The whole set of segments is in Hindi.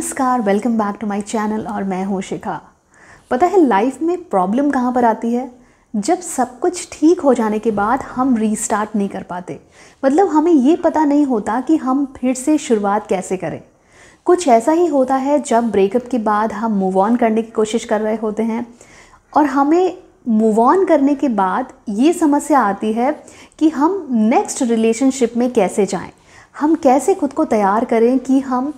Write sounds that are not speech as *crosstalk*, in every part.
नमस्कार welcome back to my channel और मैं हूँ शिखा पता है लाइफ में प्रॉब्लम कहाँ पर आती है जब सब कुछ ठीक हो जाने के बाद हम रीस्टार्ट नहीं कर पाते मतलब हमें ये पता नहीं होता कि हम फिर से शुरुआत कैसे करें कुछ ऐसा ही होता है जब ब्रेकअप के बाद हम मूव ऑन करने की कोशिश कर रहे होते हैं और हमें मूव ऑन करने के बाद ये समस्या आती है कि हम नेक्स्ट रिलेशनशिप में कैसे जाएं हम कैसे खुद को तैयार करें कि हम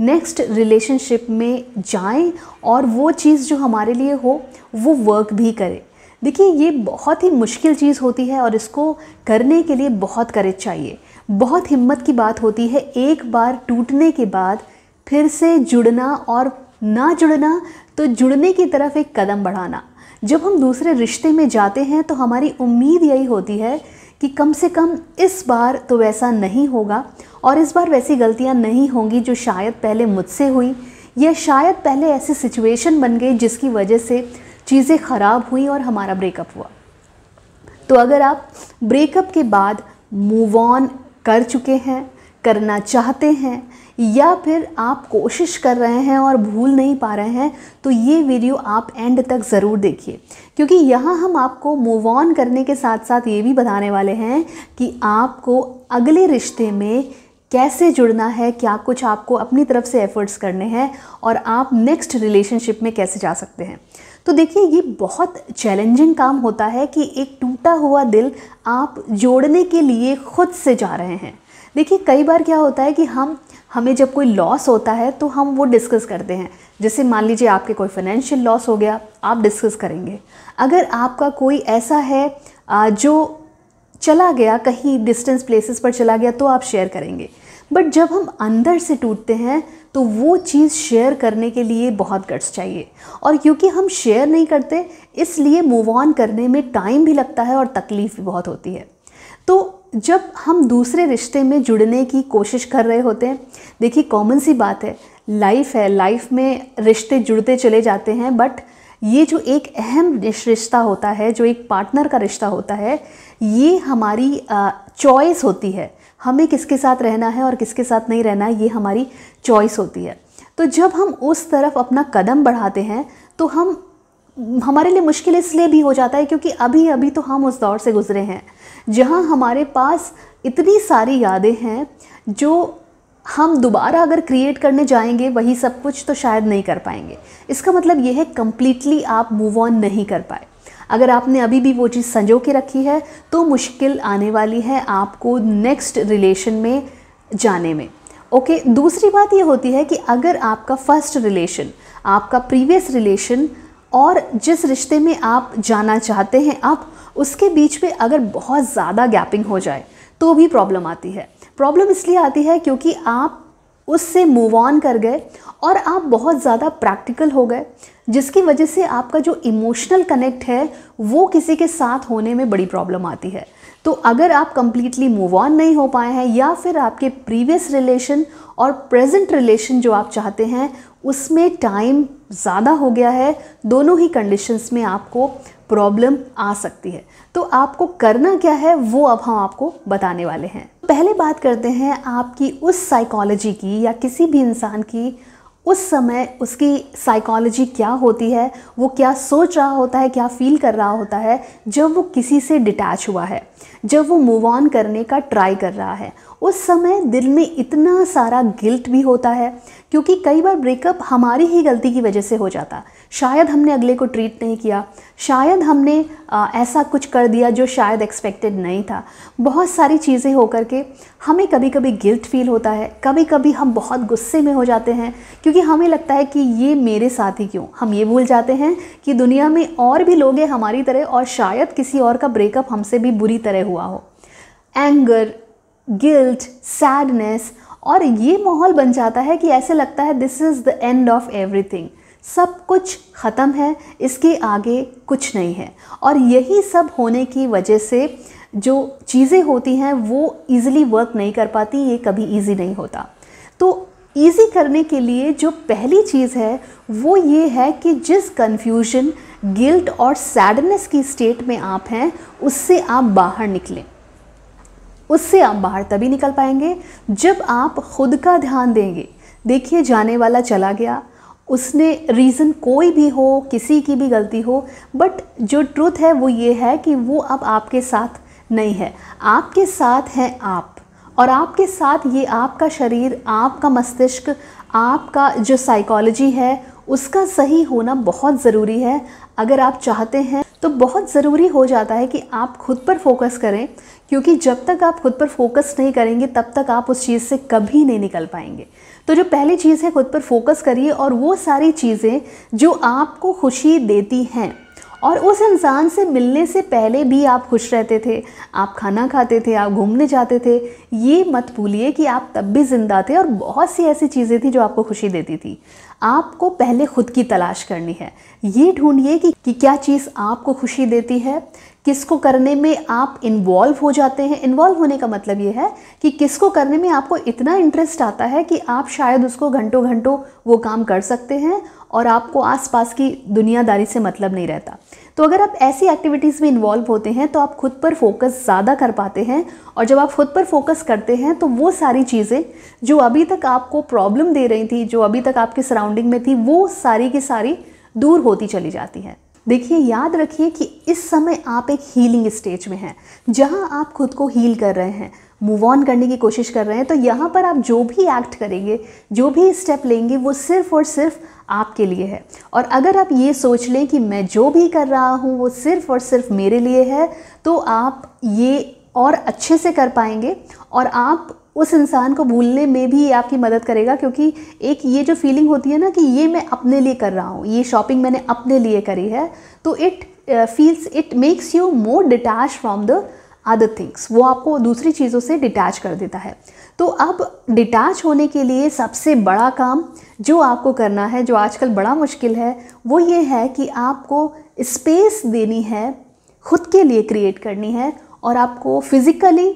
नेक्स्ट रिलेशनशिप में जाएं और वो चीज़ जो हमारे लिए हो वो वर्क भी करें देखिए ये बहुत ही मुश्किल चीज़ होती है और इसको करने के लिए बहुत करेज चाहिए बहुत हिम्मत की बात होती है एक बार टूटने के बाद फिर से जुड़ना और ना जुड़ना तो जुड़ने की तरफ एक कदम बढ़ाना जब हम दूसरे रिश्ते में जाते हैं तो हमारी उम्मीद यही होती है कि कम से कम इस बार तो वैसा नहीं होगा और इस बार वैसी गलतियाँ नहीं होंगी जो शायद पहले मुझसे हुई या शायद पहले ऐसी सिचुएशन बन गई जिसकी वजह से चीज़ें ख़राब हुई और हमारा ब्रेकअप हुआ तो अगर आप ब्रेकअप के बाद मूव ऑन कर चुके हैं करना चाहते हैं या फिर आप कोशिश कर रहे हैं और भूल नहीं पा रहे हैं तो ये वीडियो आप एंड तक ज़रूर देखिए क्योंकि यहाँ हम आपको मूव ऑन करने के साथ साथ ये भी बताने वाले हैं कि आपको अगले रिश्ते में कैसे जुड़ना है क्या कुछ आपको अपनी तरफ से एफ़र्ट्स करने हैं और आप नेक्स्ट रिलेशनशिप में कैसे जा सकते हैं तो देखिए ये बहुत चैलेंजिंग काम होता है कि एक टूटा हुआ दिल आप जोड़ने के लिए खुद से जा रहे हैं देखिए कई बार क्या होता है कि हम हमें जब कोई लॉस होता है तो हम वो डिस्कस करते हैं जैसे मान लीजिए आपके कोई फाइनेंशियल लॉस हो गया आप डिस्कस करेंगे अगर आपका कोई ऐसा है जो चला गया कहीं डिस्टेंस प्लेसेस पर चला गया तो आप शेयर करेंगे बट जब हम अंदर से टूटते हैं तो वो चीज़ शेयर करने के लिए बहुत गट्स चाहिए और क्योंकि हम शेयर नहीं करते इसलिए मूव ऑन करने में टाइम भी लगता है और तकलीफ़ भी बहुत होती है तो जब हम दूसरे रिश्ते में जुड़ने की कोशिश कर रहे होते हैं देखिए कॉमन सी बात है लाइफ है लाइफ में रिश्ते जुड़ते चले जाते हैं बट ये जो एक अहम रिश्ता होता है जो एक पार्टनर का रिश्ता होता है ये हमारी चॉइस होती है हमें किसके साथ रहना है और किसके साथ नहीं रहना है ये हमारी चॉइस होती है तो जब हम उस तरफ अपना कदम बढ़ाते हैं तो हम हमारे लिए मुश्किल इसलिए भी हो जाता है क्योंकि अभी अभी तो हम उस दौर से गुज़रे हैं जहाँ हमारे पास इतनी सारी यादें हैं जो हम दोबारा अगर क्रिएट करने जाएंगे वही सब कुछ तो शायद नहीं कर पाएंगे इसका मतलब ये है कम्प्लीटली आप मूव ऑन नहीं कर पाए अगर आपने अभी भी वो चीज़ संजो के रखी है तो मुश्किल आने वाली है आपको नेक्स्ट रिलेशन में जाने में ओके okay, दूसरी बात ये होती है कि अगर आपका फर्स्ट रिलेशन आपका प्रीवियस रिलेशन और जिस रिश्ते में आप जाना चाहते हैं आप उसके बीच में अगर बहुत ज़्यादा गैपिंग हो जाए तो भी प्रॉब्लम आती है प्रॉब्लम इसलिए आती है क्योंकि आप उससे मूव ऑन कर गए और आप बहुत ज़्यादा प्रैक्टिकल हो गए जिसकी वजह से आपका जो इमोशनल कनेक्ट है वो किसी के साथ होने में बड़ी प्रॉब्लम आती है तो अगर आप कम्प्लीटली मूव ऑन नहीं हो पाए हैं या फिर आपके प्रीवियस रिलेशन और प्रेजेंट रिलेशन जो आप चाहते हैं उसमें टाइम ज़्यादा हो गया है दोनों ही कंडीशंस में आपको प्रॉब्लम आ सकती है तो आपको करना क्या है वो अब हम आपको बताने वाले हैं पहले बात करते हैं आपकी उस साइकोलॉजी की या किसी भी इंसान की उस समय उसकी साइकोलॉजी क्या होती है वो क्या सोच रहा होता है क्या फील कर रहा होता है जब वो किसी से डिटैच हुआ है जब वो मूव ऑन करने का ट्राई कर रहा है उस समय दिल में इतना सारा गिल्ट भी होता है क्योंकि कई बार ब्रेकअप हमारी ही गलती की वजह से हो जाता शायद हमने अगले को ट्रीट नहीं किया शायद हमने आ, ऐसा कुछ कर दिया जो शायद एक्सपेक्टेड नहीं था बहुत सारी चीज़ें हो कर के हमें कभी कभी गिल्ट फील होता है कभी कभी हम बहुत गुस्से में हो जाते हैं क्योंकि हमें लगता है कि ये मेरे साथ ही क्यों हम ये भूल जाते हैं कि दुनिया में और भी लोग हैं हमारी तरह और शायद किसी और का ब्रेकअप हमसे भी बुरी तरह हुआ हो एंगर गिल्ट सैडनेस और ये माहौल बन जाता है कि ऐसे लगता है this is the end of everything सब कुछ ख़त्म है इसके आगे कुछ नहीं है और यही सब होने की वजह से जो चीज़ें होती हैं वो ईज़िली वर्क नहीं कर पाती ये कभी ईज़ी नहीं होता तो ईज़ी करने के लिए जो पहली चीज़ है वो ये है कि जिस कन्फ्यूजन गिल्ट और सैडनेस की स्टेट में आप हैं उससे आप बाहर निकलें उससे आप बाहर तभी निकल पाएंगे जब आप खुद का ध्यान देंगे देखिए जाने वाला चला गया उसने रीज़न कोई भी हो किसी की भी गलती हो बट जो ट्रूथ है वो ये है कि वो अब आपके साथ नहीं है आपके साथ हैं आप और आपके साथ ये आपका शरीर आपका मस्तिष्क आपका जो साइकोलॉजी है उसका सही होना बहुत ज़रूरी है अगर आप चाहते हैं तो बहुत ज़रूरी हो जाता है कि आप खुद पर फोकस करें क्योंकि जब तक आप खुद पर फोकस नहीं करेंगे तब तक आप उस चीज़ से कभी नहीं निकल पाएंगे तो जो पहली चीज़ है खुद पर फोकस करिए और वो सारी चीज़ें जो आपको खुशी देती हैं और उस इंसान से मिलने से पहले भी आप खुश रहते थे आप खाना खाते थे आप घूमने जाते थे ये मत भूलिए कि आप तब भी ज़िंदा थे और बहुत सी ऐसी चीज़ें थी जो आपको खुशी देती थी आपको पहले खुद की तलाश करनी है ये ढूंढिए कि, कि क्या चीज़ आपको खुशी देती है किसको करने में आप इन्वॉल्व हो जाते हैं इन्वॉल्व होने का मतलब ये है कि किसको करने में आपको इतना इंटरेस्ट आता है कि आप शायद उसको घंटों घंटों वो काम कर सकते हैं और आपको आसपास की दुनियादारी से मतलब नहीं रहता तो अगर आप ऐसी एक्टिविटीज़ में इन्वॉल्व होते हैं तो आप खुद पर फोकस ज़्यादा कर पाते हैं और जब आप खुद पर फोकस करते हैं तो वो सारी चीज़ें जो अभी तक आपको प्रॉब्लम दे रही थी जो अभी तक आपके सराउंडिंग में थी वो सारी की सारी दूर होती चली जाती हैं देखिए याद रखिए कि इस समय आप एक हीलिंग स्टेज में हैं जहां आप खुद को हील कर रहे हैं मूव ऑन करने की कोशिश कर रहे हैं तो यहाँ पर आप जो भी एक्ट करेंगे जो भी स्टेप लेंगे वो सिर्फ और सिर्फ आपके लिए है और अगर आप ये सोच लें कि मैं जो भी कर रहा हूँ वो सिर्फ़ और सिर्फ मेरे लिए है तो आप ये और अच्छे से कर पाएंगे और आप उस इंसान को भूलने में भी आपकी मदद करेगा क्योंकि एक ये जो फीलिंग होती है ना कि ये मैं अपने लिए कर रहा हूँ ये शॉपिंग मैंने अपने लिए करी है तो it feels it makes you more detach from the other things वो आपको दूसरी चीज़ों से डिटैच कर देता है तो अब डिटैच होने के लिए सबसे बड़ा काम जो आपको करना है जो आजकल बड़ा मुश्किल है वो ये है कि आपको स्पेस देनी है खुद के लिए क्रिएट करनी है और आपको फिज़िकली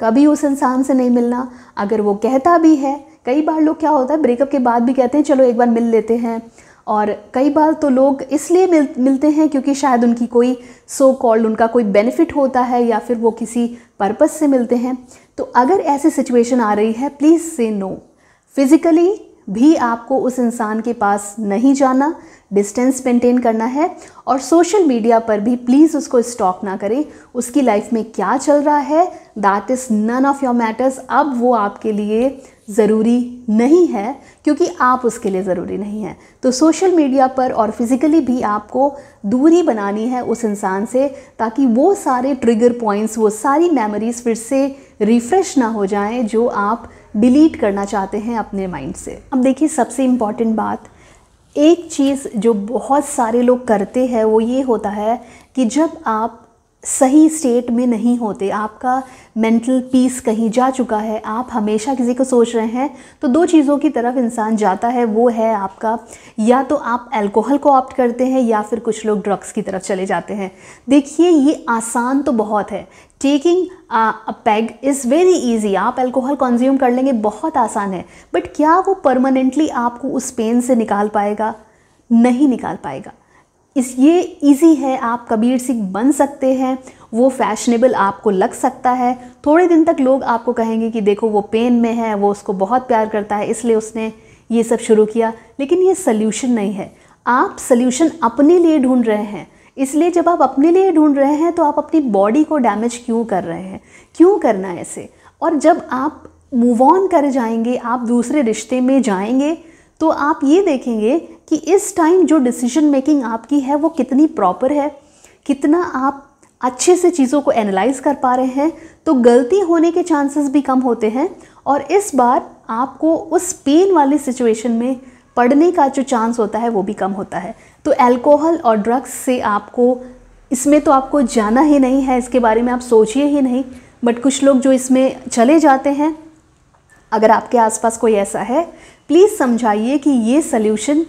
कभी उस इंसान से नहीं मिलना अगर वो कहता भी है कई बार लोग क्या होता है ब्रेकअप के बाद भी कहते हैं चलो एक बार मिल लेते हैं और कई बार तो लोग इसलिए मिल मिलते हैं क्योंकि शायद उनकी कोई सो कॉल्ड उनका कोई बेनिफिट होता है या फिर वो किसी पर्पस से मिलते हैं तो अगर ऐसी सिचुएशन आ रही है प्लीज़ से नो फिज़िकली भी आपको उस इंसान के पास नहीं जाना डिस्टेंस मेंटेन करना है और सोशल मीडिया पर भी प्लीज़ उसको स्टॉक ना करें उसकी लाइफ में क्या चल रहा है that is none of your matters अब वो आपके लिए ज़रूरी नहीं है क्योंकि आप उसके लिए ज़रूरी नहीं हैं तो सोशल मीडिया पर और फिज़िकली भी आपको दूरी बनानी है उस इंसान से ताकि वो सारे ट्रिगर पॉइंट्स वो सारी मेमोरीज़ फिर से रिफ़्रेश ना हो जाएं जो आप डिलीट करना चाहते हैं अपने माइंड से अब देखिए सबसे इम्पॉर्टेंट बात एक चीज़ जो बहुत सारे लोग करते हैं वो ये होता है कि जब आप सही स्टेट में नहीं होते आपका मेंटल पीस कहीं जा चुका है आप हमेशा किसी को सोच रहे हैं तो दो चीज़ों की तरफ इंसान जाता है वो है आपका या तो आप अल्कोहल को ऑप्ट करते हैं या फिर कुछ लोग ड्रग्स की तरफ चले जाते हैं देखिए ये आसान तो बहुत है taking a peg is very easy आप अल्कोहल कंज्यूम कर लेंगे बहुत आसान है बट क्या वो परमानेंटली आपको उस पेन से निकाल पाएगा नहीं निकाल पाएगा इस ये इजी है आप कबीर सिंह बन सकते हैं वो फैशनेबल आपको लग सकता है थोड़े दिन तक लोग आपको कहेंगे कि देखो वो पेन में है वो उसको बहुत प्यार करता है इसलिए उसने ये सब शुरू किया लेकिन ये सल्यूशन नहीं है आप सल्यूशन अपने लिए ढूंढ रहे हैं इसलिए जब आप अपने लिए ढूंढ रहे हैं तो आप अपनी बॉडी को डैमेज क्यों कर रहे हैं क्यों करना ऐसे और जब आप मूव ऑन कर जाएंगे आप दूसरे रिश्ते में जाएंगे तो आप ये देखेंगे कि इस टाइम जो डिसीजन मेकिंग आपकी है वो कितनी प्रॉपर है कितना आप अच्छे से चीज़ों को एनालाइज कर पा रहे हैं तो गलती होने के चांसेस भी कम होते हैं और इस बार आपको उस पेन वाली सिचुएशन में पढ़ने का जो चांस होता है वो भी कम होता है तो अल्कोहल और ड्रग्स से आपको इसमें तो आपको जाना ही नहीं है इसके बारे में आप सोचिए ही नहीं बट कुछ लोग जो इसमें चले जाते हैं अगर आपके आसपास कोई ऐसा है प्लीज़ समझाइए कि ये सल्यूशन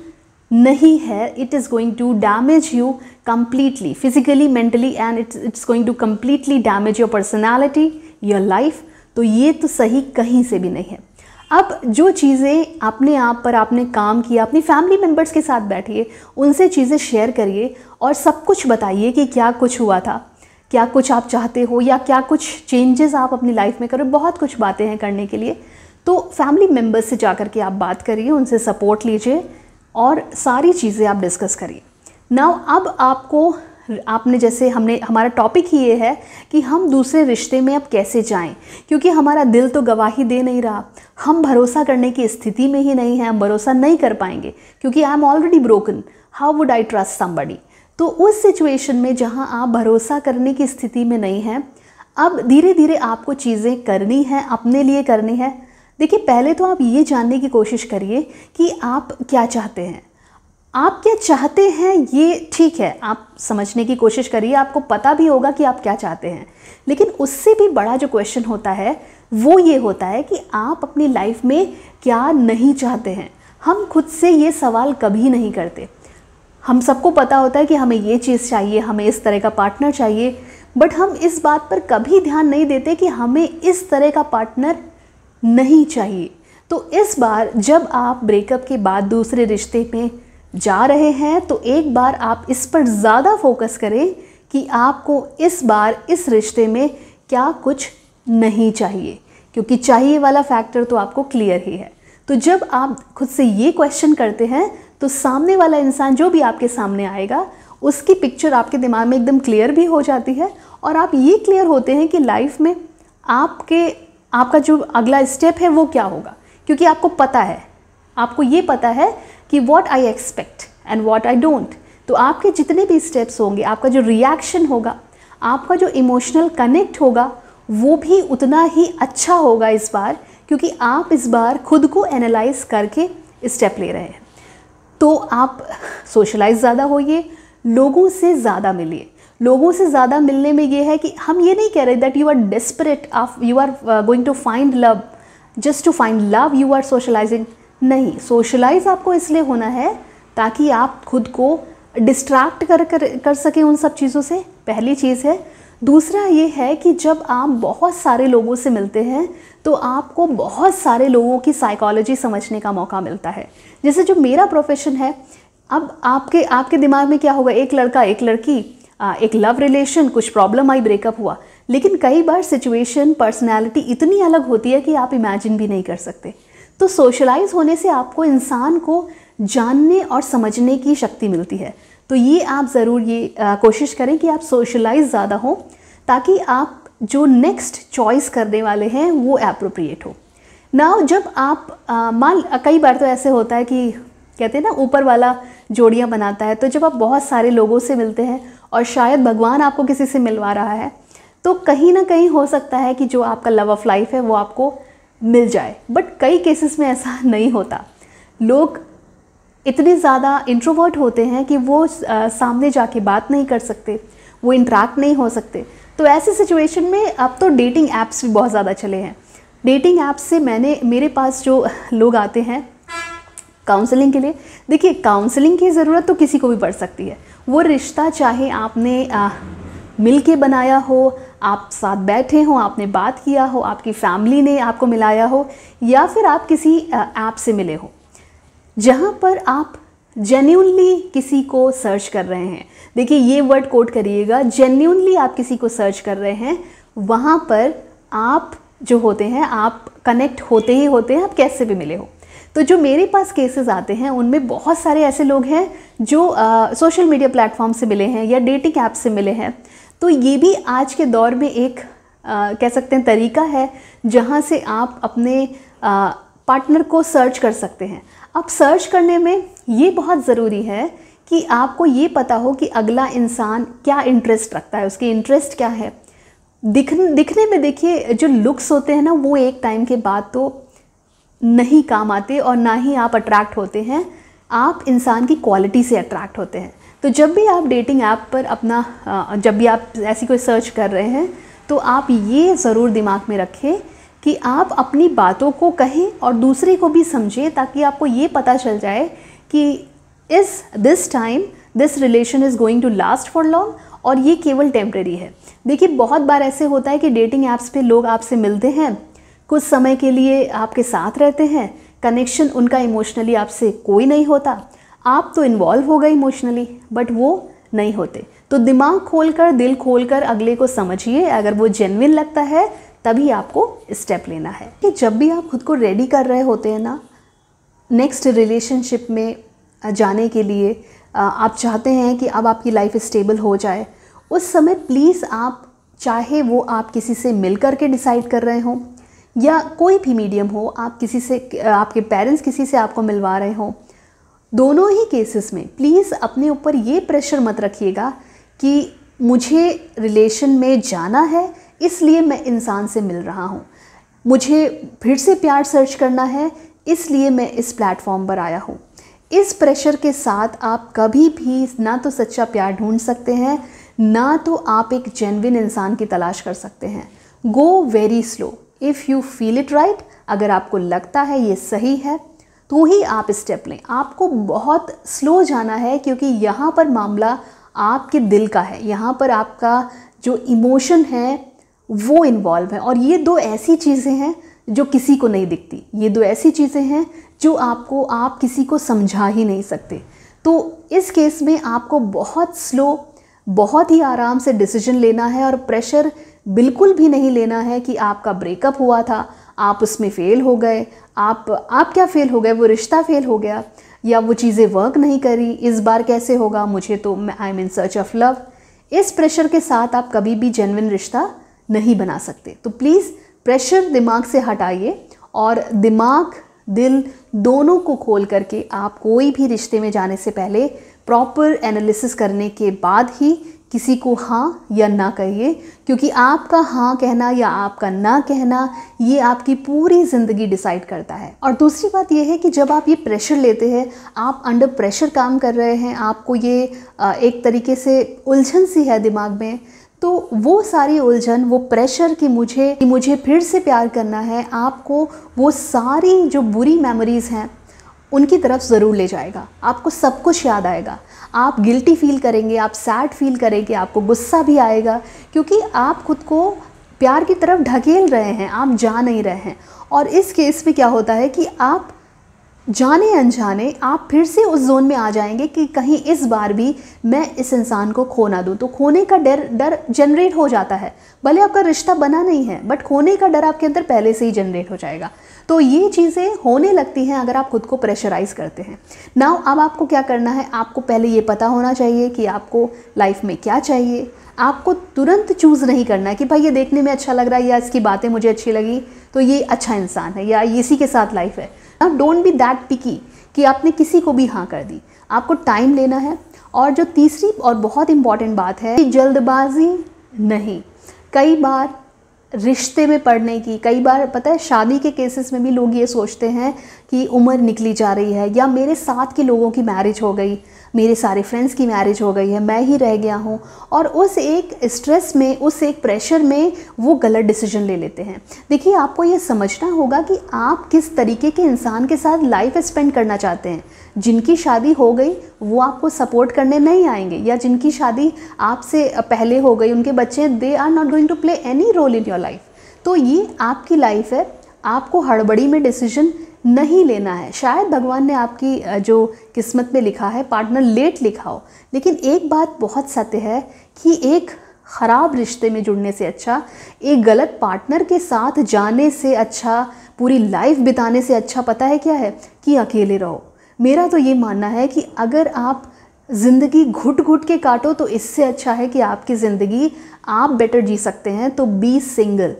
नहीं है it is going to damage you completely physically mentally and it it's going to completely damage your personality your life तो ये तो सही कहीं से भी नहीं है अब जो चीज़ें अपने आप पर आपने काम किया अपनी फैमिली मेम्बर्स के साथ बैठिए उनसे चीज़ें शेयर करिए और सब कुछ बताइए कि क्या कुछ हुआ था क्या कुछ आप चाहते हो या क्या कुछ चेंजेस आप अपनी लाइफ में करो बहुत कुछ बातें हैं करने के लिए तो फैमिली मेम्बर्स से जा कर के आप बात करिए उनसे सपोर्ट लीजिए और सारी चीज़ें आप डिस्कस करिए नाउ अब आपको आपने जैसे हमने हमारा टॉपिक ही ये है कि हम दूसरे रिश्ते में अब कैसे जाएं क्योंकि हमारा दिल तो गवाही दे नहीं रहा हम भरोसा करने की स्थिति में ही नहीं है हम भरोसा नहीं कर पाएंगे क्योंकि I am already broken how would I trust somebody तो उस सिचुएशन में जहाँ आप भरोसा करने की स्थिति में नहीं हैं अब धीरे धीरे आपको चीज़ें करनी हैं अपने लिए करनी है देखिए पहले तो आप ये जानने की कोशिश करिए कि आप क्या चाहते हैं आप क्या चाहते हैं ये ठीक है आप समझने की कोशिश करिए आपको पता भी होगा कि आप क्या चाहते हैं लेकिन उससे भी बड़ा जो क्वेश्चन होता है वो ये होता है कि आप अपनी लाइफ में क्या नहीं चाहते हैं हम खुद से ये सवाल कभी नहीं करते हम सबको पता होता है कि हमें ये चीज़ चाहिए हमें इस तरह का पार्टनर चाहिए बट हम इस बात पर कभी ध्यान नहीं देते कि हमें इस तरह का पार्टनर नहीं चाहिए तो इस बार जब आप ब्रेकअप के बाद दूसरे रिश्ते में जा रहे हैं तो एक बार आप इस पर ज़्यादा फोकस करें कि आपको इस बार इस रिश्ते में क्या कुछ नहीं चाहिए क्योंकि चाहिए वाला फैक्टर तो आपको क्लियर ही है तो जब आप खुद से ये क्वेश्चन करते हैं तो सामने वाला इंसान जो भी आपके सामने आएगा उसकी पिक्चर आपके दिमाग में एकदम क्लियर भी हो जाती है और आप ये क्लियर होते हैं कि लाइफ में आपके आपका जो अगला स्टेप है वो क्या होगा क्योंकि आपको पता है आपको ये पता है कि what I expect and what I don't तो आपके जितने भी स्टेप्स होंगे आपका जो रिएक्शन होगा आपका जो इमोशनल कनेक्ट होगा वो भी उतना ही अच्छा होगा इस बार क्योंकि आप इस बार खुद को एनालाइज करके स्टेप ले रहे हैं तो आप सोशलाइज *laughs* ज़्यादा होइए लोगों से ज़्यादा मिलिए लोगों से ज़्यादा मिलने में ये है कि हम ये नहीं कह रहे that you are desperate of you are going to find love just to find love you are socializing नहीं सोशलाइज आपको इसलिए होना है ताकि आप खुद को डिस्ट्रैक्ट कर कर कर सकें उन सब चीज़ों से पहली चीज़ है दूसरा ये है कि जब आप बहुत सारे लोगों से मिलते हैं तो आपको बहुत सारे लोगों की साइकोलॉजी समझने का मौका मिलता है जैसे जो मेरा प्रोफेशन है अब आपके आपके दिमाग में क्या होगा एक लड़का एक लड़की एक लव रिलेशन कुछ प्रॉब्लम आई ब्रेकअप हुआ लेकिन कई बार सिचुएशन पर्सनैलिटी इतनी अलग होती है कि आप इमेजिन भी नहीं कर सकते तो सोशलाइज होने से आपको इंसान को जानने और समझने की शक्ति मिलती है तो ये आप ज़रूर ये आ, कोशिश करें कि आप सोशलाइज ज़्यादा हो ताकि आप जो नेक्स्ट चॉइस करने वाले हैं वो अप्रोप्रिएट हो ना जब आप मान कई बार तो ऐसे होता है कि कहते हैं ना ऊपर वाला जोड़ियाँ बनाता है तो जब आप बहुत सारे लोगों से मिलते हैं और शायद भगवान आपको किसी से मिलवा रहा है तो कहीं ना कहीं हो सकता है कि जो आपका लव ऑफ़ लाइफ है वो आपको मिल जाए बट कई केसेस में ऐसा *laughs* नहीं होता लोग इतने ज़्यादा इंट्रोवर्ट होते हैं कि वो सामने जाके बात नहीं कर सकते वो इंट्रैक्ट नहीं हो सकते तो ऐसी सिचुएशन में अब तो डेटिंग ऐप्स भी बहुत ज़्यादा चले हैं डेटिंग ऐप्स से मैंने मेरे पास जो *laughs* लोग आते हैं काउंसलिंग के लिए देखिए काउंसलिंग की ज़रूरत तो किसी को भी पड़ सकती है वो रिश्ता चाहे आपने आ, मिल के बनाया हो आप साथ बैठे हो आपने बात किया हो आपकी फैमिली ने आपको मिलाया हो या फिर आप किसी ऐप से मिले हो जहाँ पर आप जेन्यूनली किसी को सर्च कर रहे हैं देखिए ये वर्ड कोट करिएगा जेन्यूनली आप किसी को सर्च कर रहे हैं वहाँ पर आप जो होते हैं आप कनेक्ट होते ही होते हैं आप कैसे भी मिले हो तो जो मेरे पास केसेस आते हैं उनमें बहुत सारे ऐसे लोग हैं जो सोशल मीडिया प्लेटफॉर्म से मिले हैं या डेटिंग ऐप से मिले हैं तो ये भी आज के दौर में एक आ, कह सकते हैं तरीका है जहाँ से आप अपने आ, पार्टनर को सर्च कर सकते हैं अब सर्च करने में ये बहुत ज़रूरी है कि आपको ये पता हो कि अगला इंसान क्या इंटरेस्ट रखता है उसकी इंटरेस्ट क्या है दिख दिखने में देखिए जो लुक्स होते हैं ना वो एक टाइम के बाद तो नहीं काम आते और ना ही आप अट्रैक्ट होते हैं आप इंसान की क्वालिटी से अट्रैक्ट होते हैं तो जब भी आप डेटिंग ऐप पर अपना जब भी आप ऐसी कोई सर्च कर रहे हैं तो आप ये ज़रूर दिमाग में रखें कि आप अपनी बातों को कहें और दूसरे को भी समझें ताकि आपको ये पता चल जाए कि इस this time this relation is going to last for long और ये केवल टेम्प्रेरी है देखिए बहुत बार ऐसे होता है कि डेटिंग ऐप्स पे लोग आपसे मिलते हैं कुछ समय के लिए आपके साथ रहते हैं कनेक्शन उनका इमोशनली आपसे कोई नहीं होता आप तो इन्वॉल्व हो गए इमोशनली बट वो नहीं होते तो दिमाग खोल कर दिल खोल कर अगले को समझिए अगर वो जेनविन लगता है तभी आपको स्टेप लेना है कि जब भी आप खुद को रेडी कर रहे होते हैं ना नेक्स्ट रिलेशनशिप में जाने के लिए आप चाहते हैं कि अब आपकी लाइफ स्टेबल हो जाए उस समय प्लीज़ आप चाहे वो आप किसी से मिल कर के डिसाइड कर रहे हों या कोई भी मीडियम हो आप किसी से आपके पेरेंट्स किसी से आपको मिलवा रहे हों दोनों ही केसेस में प्लीज़ अपने ऊपर ये प्रेशर मत रखिएगा कि मुझे रिलेशन में जाना है इसलिए मैं इंसान से मिल रहा हूँ मुझे फिर से प्यार सर्च करना है इसलिए मैं इस प्लेटफॉर्म पर आया हूँ इस प्रेशर के साथ आप कभी भी ना तो सच्चा प्यार ढूंढ सकते हैं ना तो आप एक जेनविन इंसान की तलाश कर सकते हैं go very slow if you feel it right अगर आपको लगता है ये सही है तो ही आप स्टेप लें आपको बहुत स्लो जाना है क्योंकि यहाँ पर मामला आपके दिल का है यहाँ पर आपका जो इमोशन है वो इन्वॉल्व है और ये दो ऐसी चीज़ें हैं जो किसी को नहीं दिखती ये दो ऐसी चीज़ें हैं जो आपको आप किसी को समझा ही नहीं सकते तो इस केस में आपको बहुत स्लो बहुत ही आराम से डिसीजन लेना है और प्रेशर बिल्कुल भी नहीं लेना है कि आपका ब्रेकअप हुआ था आप उसमें फ़ेल हो गए आप आप क्या फ़ेल हो गए वो रिश्ता फ़ेल हो गया या वो चीज़ें वर्क नहीं करी इस बार कैसे होगा मुझे तो I am in search of love इस प्रेशर के साथ आप कभी भी जेनविन रिश्ता नहीं बना सकते तो प्लीज़ प्रेशर दिमाग से हटाइए और दिमाग दिल दोनों को खोल करके आप कोई भी रिश्ते में जाने से पहले प्रॉपर एनालिसिस करने के बाद ही किसी को हाँ या ना कहिए क्योंकि आपका हाँ कहना या आपका ना कहना ये आपकी पूरी ज़िंदगी डिसाइड करता है और दूसरी बात यह है कि जब आप ये प्रेशर लेते हैं आप अंडर प्रेशर काम कर रहे हैं आपको ये एक तरीके से उलझन सी है दिमाग में तो वो सारी उलझन वो प्रेशर कि मुझे कि मुझे फिर से प्यार करना है आपको वो सारी जो बुरी मेमोरीज़ हैं उनकी तरफ ज़रूर ले जाएगा आपको सब कुछ याद आएगा आप गिल्टी फील करेंगे आप सैड फील करेंगे आपको गुस्सा भी आएगा क्योंकि आप खुद को प्यार की तरफ ढकेल रहे हैं आप जा नहीं रहे हैं और इस केस में क्या होता है कि आप जाने अनजाने आप फिर से उस जोन में आ जाएंगे कि कहीं इस बार भी मैं इस इंसान को खो ना दूँ तो खोने का डर डर जनरेट हो जाता है भले आपका रिश्ता बना नहीं है बट खोने का डर आपके अंदर पहले से ही जनरेट हो जाएगा तो ये चीज़ें होने लगती हैं अगर आप खुद को प्रेशराइज़ करते हैं नाउ अब आपको क्या करना है आपको पहले ये पता होना चाहिए कि आपको लाइफ में क्या चाहिए आपको तुरंत चूज़ नहीं करना है कि भाई ये देखने में अच्छा लग रहा है या इसकी बातें मुझे अच्छी लगी तो ये अच्छा इंसान है या इसी के साथ लाइफ है ना डोंट बी दैट पिकी कि आपने किसी को भी हाँ कर दी आपको टाइम लेना है और जो तीसरी और बहुत इम्पॉर्टेंट बात है कि जल्दबाजी नहीं कई बार रिश्ते में पड़ने की कई बार पता है शादी के केसेस में भी लोग ये सोचते हैं कि उम्र निकली जा रही है या मेरे साथ के लोगों की मैरिज हो गई मेरे सारे फ्रेंड्स की मैरिज हो गई है मैं ही रह गया हूँ और उस एक स्ट्रेस में उस एक प्रेशर में वो गलत डिसीजन ले लेते हैं देखिए आपको ये समझना होगा कि आप किस तरीके के इंसान के साथ लाइफ स्पेंड करना चाहते हैं जिनकी शादी हो गई वो आपको सपोर्ट करने नहीं आएंगे या जिनकी शादी आपसे पहले हो गई उनके बच्चे they are not going to play any role in your life तो ये आपकी लाइफ है आपको हड़बड़ी में डिसीजन नहीं लेना है शायद भगवान ने आपकी जो किस्मत में लिखा है पार्टनर लेट लिखा हो लेकिन एक बात बहुत सत्य है कि एक ख़राब रिश्ते में जुड़ने से अच्छा एक गलत पार्टनर के साथ जाने से अच्छा पूरी लाइफ बिताने से अच्छा पता है क्या है कि अकेले रहो मेरा तो ये मानना है कि अगर आप ज़िंदगी घुट घुट के काटो तो इससे अच्छा है कि आपकी ज़िंदगी आप बेटर जी सकते हैं तो बी सिंगल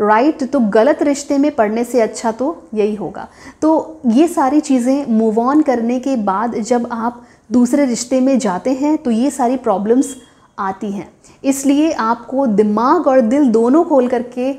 राइट right? तो गलत रिश्ते में पढ़ने से अच्छा तो यही होगा तो ये सारी चीज़ें मूव ऑन करने के बाद जब आप दूसरे रिश्ते में जाते हैं तो ये सारी प्रॉब्लम्स आती हैं इसलिए आपको दिमाग और दिल दोनों खोल करके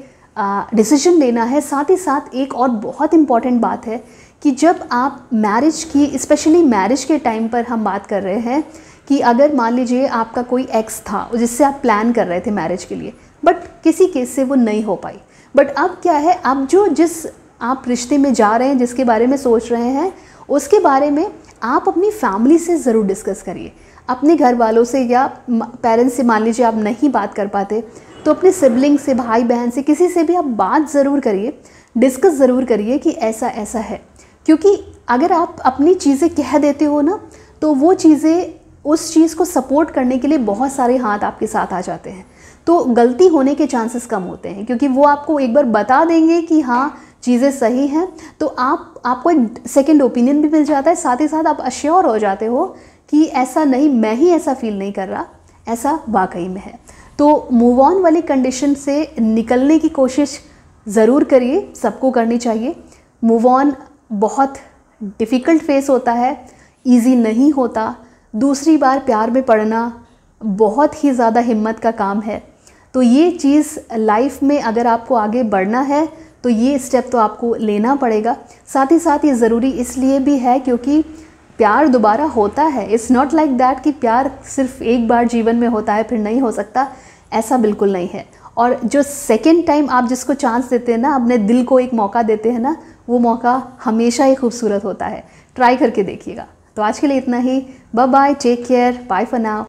डिसीजन लेना है साथ ही साथ एक और बहुत इम्पॉर्टेंट बात है कि जब आप मैरिज की स्पेशली मैरिज के टाइम पर हम बात कर रहे हैं कि अगर मान लीजिए आपका कोई एक्स था जिससे आप प्लान कर रहे थे मैरिज के लिए बट किसी केस से वो नहीं हो पाई बट अब क्या है अब जो जिस आप रिश्ते में जा रहे हैं जिसके बारे में सोच रहे हैं उसके बारे में आप अपनी फैमिली से ज़रूर डिस्कस करिए अपने घर वालों से या पेरेंट्स से मान लीजिए आप नहीं बात कर पाते तो अपने सिबलिंग से भाई बहन से किसी से भी आप बात ज़रूर करिए डिस्कस ज़रूर करिए कि ऐसा ऐसा है क्योंकि अगर आप अपनी चीज़ें कह देते हो ना तो वो चीज़ें उस चीज़ को सपोर्ट करने के लिए बहुत सारे हाथ आपके साथ आ जाते हैं तो गलती होने के चांसेस कम होते हैं क्योंकि वो आपको एक बार बता देंगे कि हाँ चीज़ें सही हैं तो आप आपको एक सेकेंड ओपिनियन भी मिल जाता है साथ ही साथ आप अश्योर हो जाते हो कि ऐसा नहीं मैं ही ऐसा फील नहीं कर रहा ऐसा वाकई में है तो मूव ऑन वाली कंडीशन से निकलने की कोशिश ज़रूर करिए सबको करनी चाहिए मूव ऑन बहुत डिफ़िकल्ट फेस होता है ईजी नहीं होता दूसरी बार प्यार में पड़ना बहुत ही ज़्यादा हिम्मत का काम है तो ये चीज़ लाइफ में अगर आपको आगे बढ़ना है तो ये स्टेप तो आपको लेना पड़ेगा साथ ही साथ ये ज़रूरी इसलिए भी है क्योंकि प्यार दोबारा होता है इट्स नॉट लाइक दैट कि प्यार सिर्फ एक बार जीवन में होता है फिर नहीं हो सकता ऐसा बिल्कुल नहीं है और जो सेकेंड टाइम आप जिसको चांस देते हैं ना अपने दिल को एक मौका देते हैं ना वो मौका हमेशा ही खूबसूरत होता है ट्राई करके देखिएगा तो आज के लिए इतना ही bye bye take care bye for now